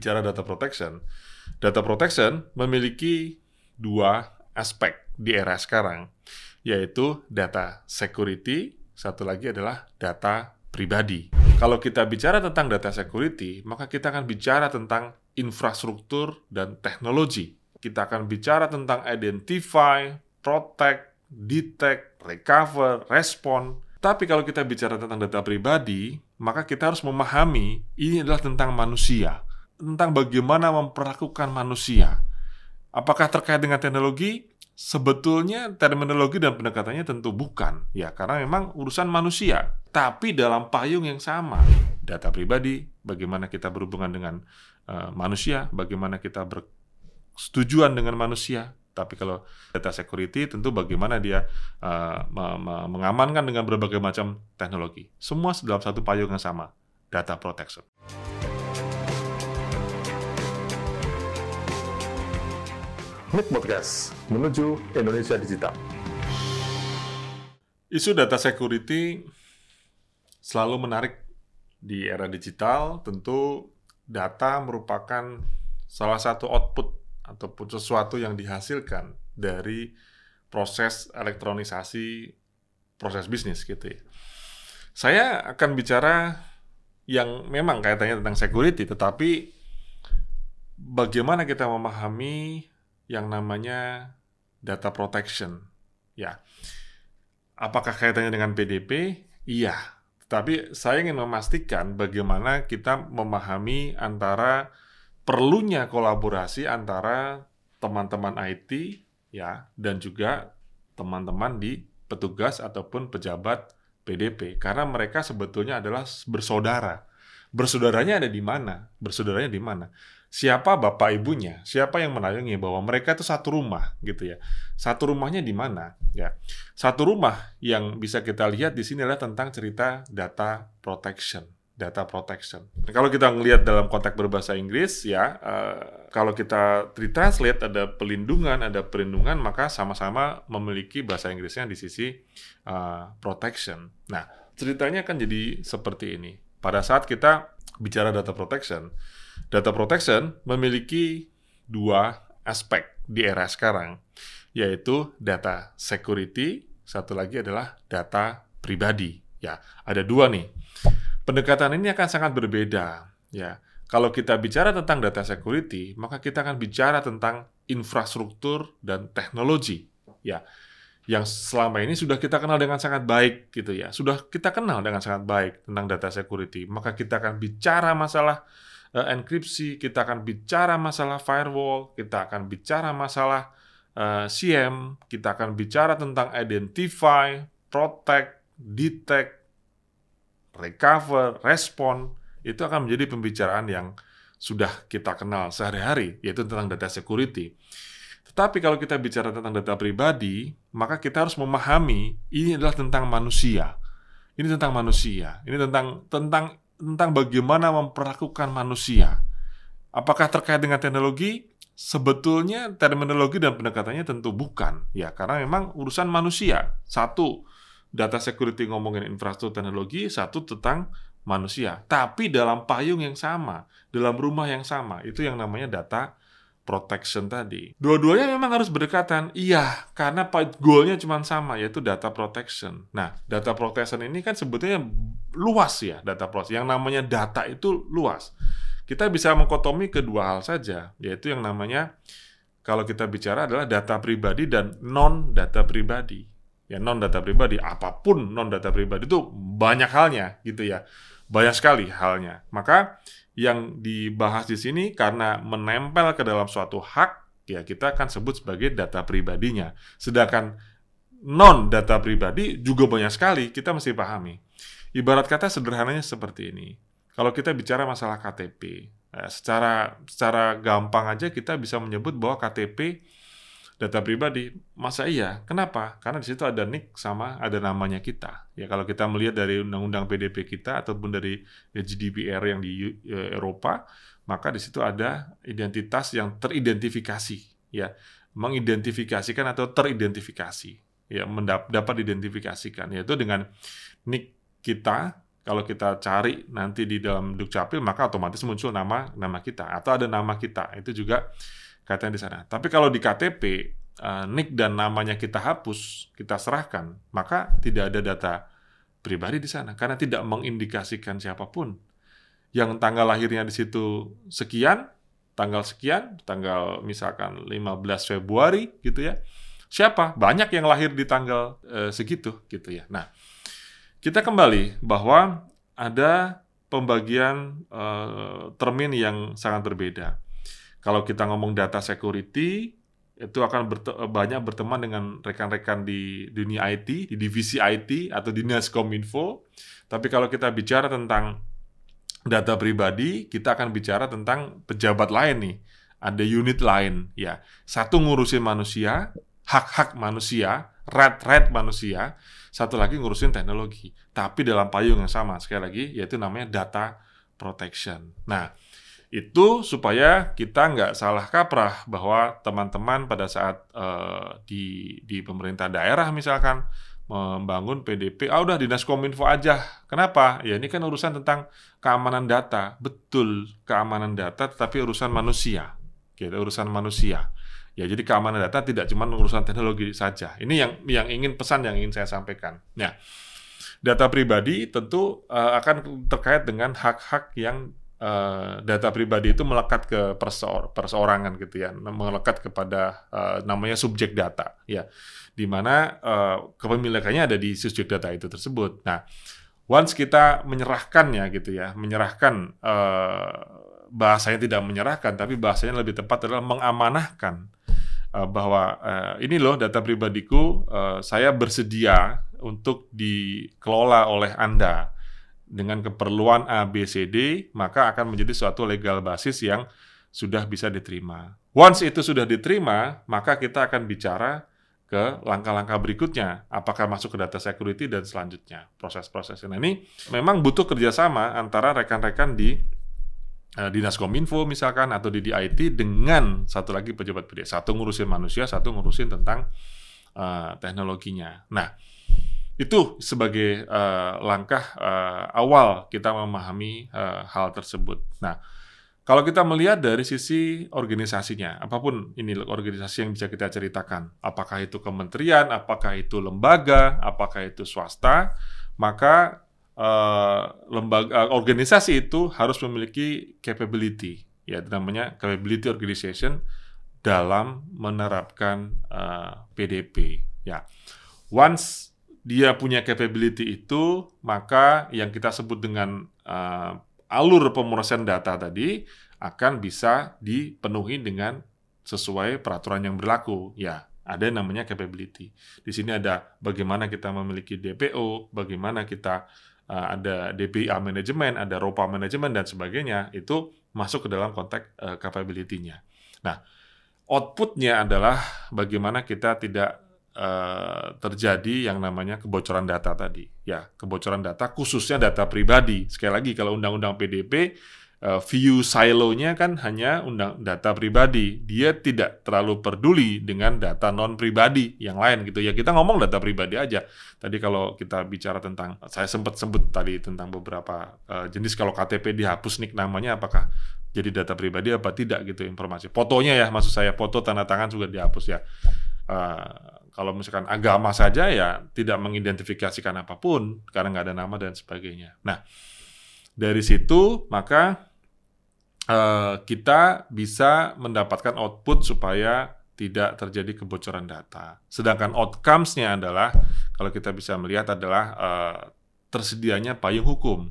bicara data protection, data protection memiliki dua aspek di era sekarang, yaitu data security, satu lagi adalah data pribadi. Kalau kita bicara tentang data security, maka kita akan bicara tentang infrastruktur dan teknologi. Kita akan bicara tentang identify, protect, detect, recover, respond. Tapi kalau kita bicara tentang data pribadi, maka kita harus memahami ini adalah tentang manusia tentang bagaimana memperlakukan manusia. Apakah terkait dengan teknologi? Sebetulnya terminologi dan pendekatannya tentu bukan, ya karena memang urusan manusia. Tapi dalam payung yang sama, data pribadi, bagaimana kita berhubungan dengan uh, manusia, bagaimana kita bersetujuan dengan manusia, tapi kalau data security tentu bagaimana dia uh, me me mengamankan dengan berbagai macam teknologi. Semua dalam satu payung yang sama, data protection. Mid Podcast menuju Indonesia Digital. Isu data security selalu menarik di era digital. Tentu data merupakan salah satu output ataupun sesuatu yang dihasilkan dari proses elektronisasi proses bisnis gitu ya. Saya akan bicara yang memang kaitannya tentang security, tetapi bagaimana kita memahami yang namanya data protection. Ya. Apakah kaitannya dengan PDP? Iya. Tapi saya ingin memastikan bagaimana kita memahami antara perlunya kolaborasi antara teman-teman IT ya dan juga teman-teman di petugas ataupun pejabat PDP karena mereka sebetulnya adalah bersaudara. Bersaudaranya ada di mana? Bersaudaranya di mana? siapa bapak ibunya, siapa yang menayangi bahwa mereka itu satu rumah gitu ya. Satu rumahnya di mana ya. Satu rumah yang bisa kita lihat di sini adalah tentang cerita data protection data protection. Nah, kalau kita ngelihat dalam konteks berbahasa Inggris ya, uh, kalau kita retranslate ada pelindungan, ada perlindungan, maka sama-sama memiliki bahasa Inggrisnya di sisi uh, protection. Nah, ceritanya akan jadi seperti ini. Pada saat kita bicara data protection, data protection memiliki dua aspek di era sekarang, yaitu data security, satu lagi adalah data pribadi. Ya, ada dua nih. Pendekatan ini akan sangat berbeda, ya. Kalau kita bicara tentang data security, maka kita akan bicara tentang infrastruktur dan teknologi, ya yang selama ini sudah kita kenal dengan sangat baik gitu ya. Sudah kita kenal dengan sangat baik tentang data security, maka kita akan bicara masalah uh, enkripsi, kita akan bicara masalah firewall, kita akan bicara masalah uh, eh, CM, kita akan bicara tentang identify, protect, detect, recover, respon. Itu akan menjadi pembicaraan yang sudah kita kenal sehari-hari, yaitu tentang data security. Tetapi kalau kita bicara tentang data pribadi, maka kita harus memahami ini adalah tentang manusia. Ini tentang manusia. Ini tentang tentang tentang bagaimana memperlakukan manusia. Apakah terkait dengan teknologi? Sebetulnya terminologi dan pendekatannya tentu bukan, ya karena memang urusan manusia. Satu, data security ngomongin infrastruktur teknologi, satu tentang manusia. Tapi dalam payung yang sama, dalam rumah yang sama, itu yang namanya data protection tadi. Dua-duanya memang harus berdekatan. Iya, karena goalnya cuma sama, yaitu data protection. Nah, data protection ini kan sebetulnya luas ya data protection. Yang namanya data itu luas. Kita bisa mengkotomi kedua hal saja, yaitu yang namanya kalau kita bicara adalah data pribadi dan non data pribadi. Ya non data pribadi, apapun non data pribadi itu banyak halnya gitu ya. Banyak sekali halnya. Maka yang dibahas di sini karena menempel ke dalam suatu hak, ya kita akan sebut sebagai data pribadinya. Sedangkan non data pribadi juga banyak sekali, kita mesti pahami. Ibarat kata sederhananya seperti ini. Kalau kita bicara masalah KTP, eh, secara secara gampang aja kita bisa menyebut bahwa KTP data pribadi. Masa iya? Kenapa? Karena di situ ada nick sama ada namanya kita. Ya kalau kita melihat dari undang-undang PDP kita ataupun dari GDPR yang di eh, Eropa, maka di situ ada identitas yang teridentifikasi, ya. Mengidentifikasikan atau teridentifikasi, ya mendap dapat diidentifikasikan yaitu dengan nick kita kalau kita cari nanti di dalam Dukcapil maka otomatis muncul nama nama kita atau ada nama kita. Itu juga Katanya di sana. Tapi kalau di KTP, uh, eh, nick dan namanya kita hapus, kita serahkan, maka tidak ada data pribadi di sana karena tidak mengindikasikan siapapun. Yang tanggal lahirnya di situ sekian, tanggal sekian, tanggal misalkan 15 Februari gitu ya. Siapa? Banyak yang lahir di tanggal e, segitu gitu ya. Nah, kita kembali bahwa ada pembagian e, termin yang sangat berbeda. Kalau kita ngomong data security, itu akan berte eh, banyak berteman dengan rekan-rekan di dunia IT, di divisi IT atau di Kominfo. Tapi kalau kita bicara tentang data pribadi, kita akan bicara tentang pejabat lain nih. Ada unit lain ya. Satu ngurusin manusia, hak-hak manusia, red-red manusia, satu lagi ngurusin teknologi. Tapi dalam payung yang sama sekali lagi yaitu namanya data protection. Nah, itu supaya kita nggak salah kaprah bahwa teman-teman pada saat uh, di di pemerintah daerah misalkan membangun PDP, ah udah dinas kominfo aja. Kenapa? Ya ini kan urusan tentang keamanan data, betul keamanan data, tetapi urusan manusia, Kita urusan manusia. Ya jadi keamanan data tidak cuma urusan teknologi saja. Ini yang yang ingin pesan yang ingin saya sampaikan. Nah, data pribadi tentu uh, akan terkait dengan hak-hak yang uh, data pribadi itu melekat ke perseor perseorangan gitu ya, melekat kepada uh, namanya subjek data ya, di mana uh, kepemilikannya ada di subjek data itu tersebut. Nah, once kita menyerahkannya gitu ya, menyerahkan uh, bahasanya tidak menyerahkan, tapi bahasanya lebih tepat adalah mengamanahkan bahwa uh, ini loh data pribadiku, uh, saya bersedia untuk dikelola oleh anda dengan keperluan ABCD, maka akan menjadi suatu legal basis yang sudah bisa diterima. Once itu sudah diterima, maka kita akan bicara ke langkah-langkah berikutnya, apakah masuk ke data security dan selanjutnya proses proses Nah ini memang butuh kerjasama antara rekan-rekan di eh, dinas kominfo misalkan atau di DIT dengan satu lagi pejabat PD. Satu ngurusin manusia, satu ngurusin tentang uh, teknologinya. Nah itu sebagai uh, langkah uh, awal kita memahami uh, hal tersebut. Nah, kalau kita melihat dari sisi organisasinya, apapun ini organisasi yang bisa kita ceritakan, apakah itu kementerian, apakah itu lembaga, apakah itu swasta, maka uh, lembaga uh, organisasi itu harus memiliki capability, ya namanya capability organization dalam menerapkan uh, PDP. Ya, once dia punya capability itu, maka yang kita sebut dengan uh, alur pemrosesan data tadi akan bisa dipenuhi dengan sesuai peraturan yang berlaku. Ya, ada yang namanya capability. Di sini ada bagaimana kita memiliki DPO, bagaimana kita uh, ada DPA manajemen, ada ROPA manajemen dan sebagainya. Itu masuk ke dalam konteks uh, capability-nya. Nah, outputnya adalah bagaimana kita tidak Eh, terjadi yang namanya kebocoran data tadi. Ya, kebocoran data khususnya data pribadi. Sekali lagi kalau undang-undang PDP uh, eh, view silonya kan hanya undang data pribadi. Dia tidak terlalu peduli dengan data non pribadi yang lain gitu. Ya kita ngomong data pribadi aja. Tadi kalau kita bicara tentang saya sempat sebut tadi tentang beberapa uh, jenis kalau KTP dihapus nik namanya apakah jadi data pribadi apa tidak gitu informasi. Fotonya ya maksud saya foto tanda tangan juga dihapus ya. Uh, kalau misalkan agama saja ya tidak mengidentifikasikan apapun karena nggak ada nama dan sebagainya. Nah, dari situ maka uh, kita bisa mendapatkan output supaya tidak terjadi kebocoran data. Sedangkan outcomes-nya adalah kalau kita bisa melihat adalah uh, tersedianya payung hukum.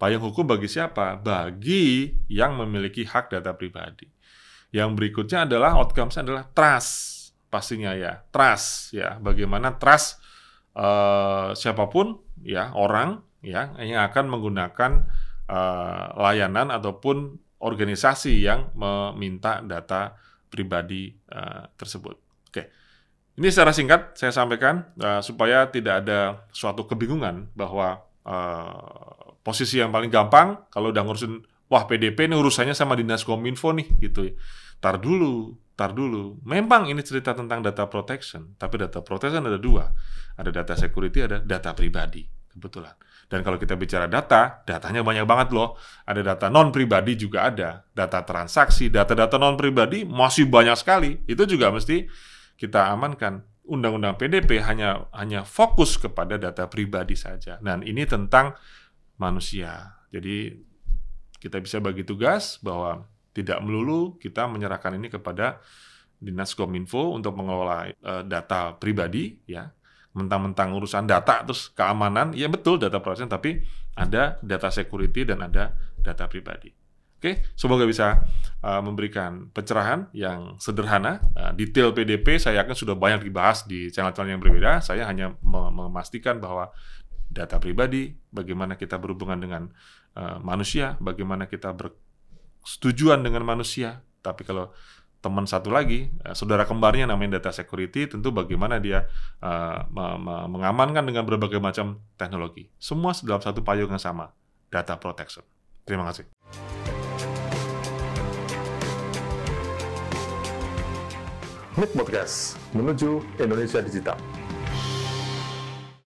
Payung hukum bagi siapa? Bagi yang memiliki hak data pribadi. Yang berikutnya adalah outcomes adalah trust pastinya ya trust ya bagaimana trust uh, siapapun ya orang ya yang akan menggunakan uh, layanan ataupun organisasi yang meminta data pribadi uh, tersebut. Oke. Ini secara singkat saya sampaikan uh, supaya tidak ada suatu kebingungan bahwa uh, posisi yang paling gampang kalau udah ngurusin wah PDP ini urusannya sama dinas kominfo nih gitu ya. Tar dulu Tar dulu. Memang ini cerita tentang data protection, tapi data protection ada dua. Ada data security, ada data pribadi. Kebetulan. Dan kalau kita bicara data, datanya banyak banget loh. Ada data non pribadi juga ada, data transaksi, data-data non pribadi masih banyak sekali. Itu juga mesti kita amankan. Undang-undang PDP hanya hanya fokus kepada data pribadi saja. Dan ini tentang manusia. Jadi kita bisa bagi tugas bahwa tidak melulu kita menyerahkan ini kepada Dinas Kominfo untuk mengelola uh, data pribadi ya. Mentang-mentang urusan data terus keamanan, ya betul data prosesnya tapi ada data security dan ada data pribadi. Oke, semoga bisa uh, memberikan pencerahan yang sederhana. Uh, detail PDP saya yakin sudah banyak dibahas di channel-channel yang berbeda. Saya hanya memastikan bahwa data pribadi, bagaimana kita berhubungan dengan uh, manusia, bagaimana kita ber setujuan dengan manusia. Tapi kalau teman satu lagi, eh, saudara kembarnya namanya data security, tentu bagaimana dia uh, me me mengamankan dengan berbagai macam teknologi. Semua dalam satu payung yang sama, data protection. Terima kasih. Mid Podcast menuju Indonesia Digital.